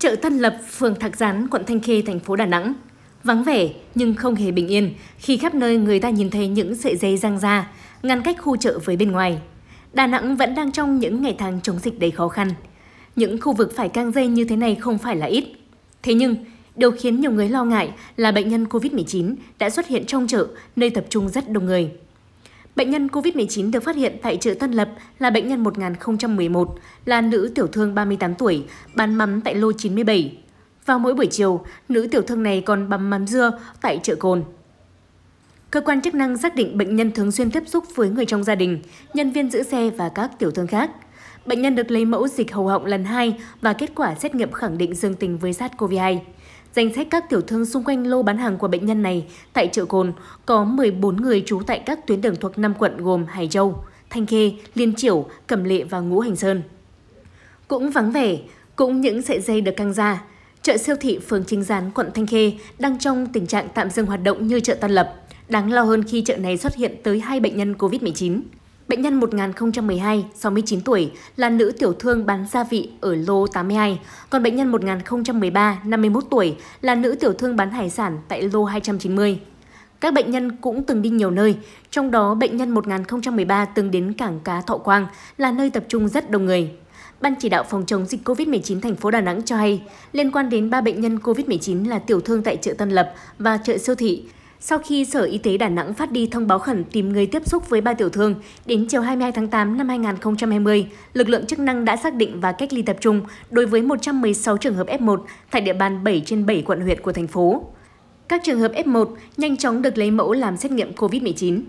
Chợ Tân Lập, phường Thạc Gián, quận Thanh Khê, thành phố Đà Nẵng. Vắng vẻ nhưng không hề bình yên khi khắp nơi người ta nhìn thấy những sợi dây răng ra, ngăn cách khu chợ với bên ngoài. Đà Nẵng vẫn đang trong những ngày tháng chống dịch đầy khó khăn. Những khu vực phải căng dây như thế này không phải là ít. Thế nhưng, điều khiến nhiều người lo ngại là bệnh nhân COVID-19 đã xuất hiện trong chợ, nơi tập trung rất đông người. Bệnh nhân COVID-19 được phát hiện tại chợ Tân Lập là bệnh nhân 1011, là nữ tiểu thương 38 tuổi, bán mắm tại lô 97. Vào mỗi buổi chiều, nữ tiểu thương này còn băm mắm dưa tại chợ Cồn. Cơ quan chức năng xác định bệnh nhân thường xuyên tiếp xúc với người trong gia đình, nhân viên giữ xe và các tiểu thương khác. Bệnh nhân được lấy mẫu dịch hầu họng lần 2 và kết quả xét nghiệm khẳng định dương tính với SARS-CoV-2. Danh sách các tiểu thương xung quanh lô bán hàng của bệnh nhân này tại chợ Cồn có 14 người trú tại các tuyến đường thuộc 5 quận gồm Hải Châu, Thanh Khê, Liên triểu, Cẩm Lệ và Ngũ Hành Sơn. Cũng vắng vẻ, cũng những sợi dây được căng ra, chợ siêu thị phường Trinh Gián, quận Thanh Khê đang trong tình trạng tạm dừng hoạt động như chợ Tân Lập. Đáng lo hơn khi chợ này xuất hiện tới hai bệnh nhân COVID-19. Bệnh nhân 1012, 69 tuổi, là nữ tiểu thương bán gia vị ở lô 82. Còn bệnh nhân 1013, 51 tuổi, là nữ tiểu thương bán hải sản tại lô 290. Các bệnh nhân cũng từng đi nhiều nơi, trong đó bệnh nhân 1013 từng đến cảng cá Thọ Quang là nơi tập trung rất đông người. Ban chỉ đạo phòng chống dịch COVID-19 thành phố Đà Nẵng cho hay, liên quan đến 3 bệnh nhân COVID-19 là tiểu thương tại chợ Tân Lập và chợ siêu thị, sau khi Sở Y tế Đà Nẵng phát đi thông báo khẩn tìm người tiếp xúc với ba tiểu thương, đến chiều 22 tháng 8 năm 2020, lực lượng chức năng đã xác định và cách ly tập trung đối với 116 trường hợp F1 tại địa bàn 7 trên 7 quận huyện của thành phố. Các trường hợp F1 nhanh chóng được lấy mẫu làm xét nghiệm COVID-19.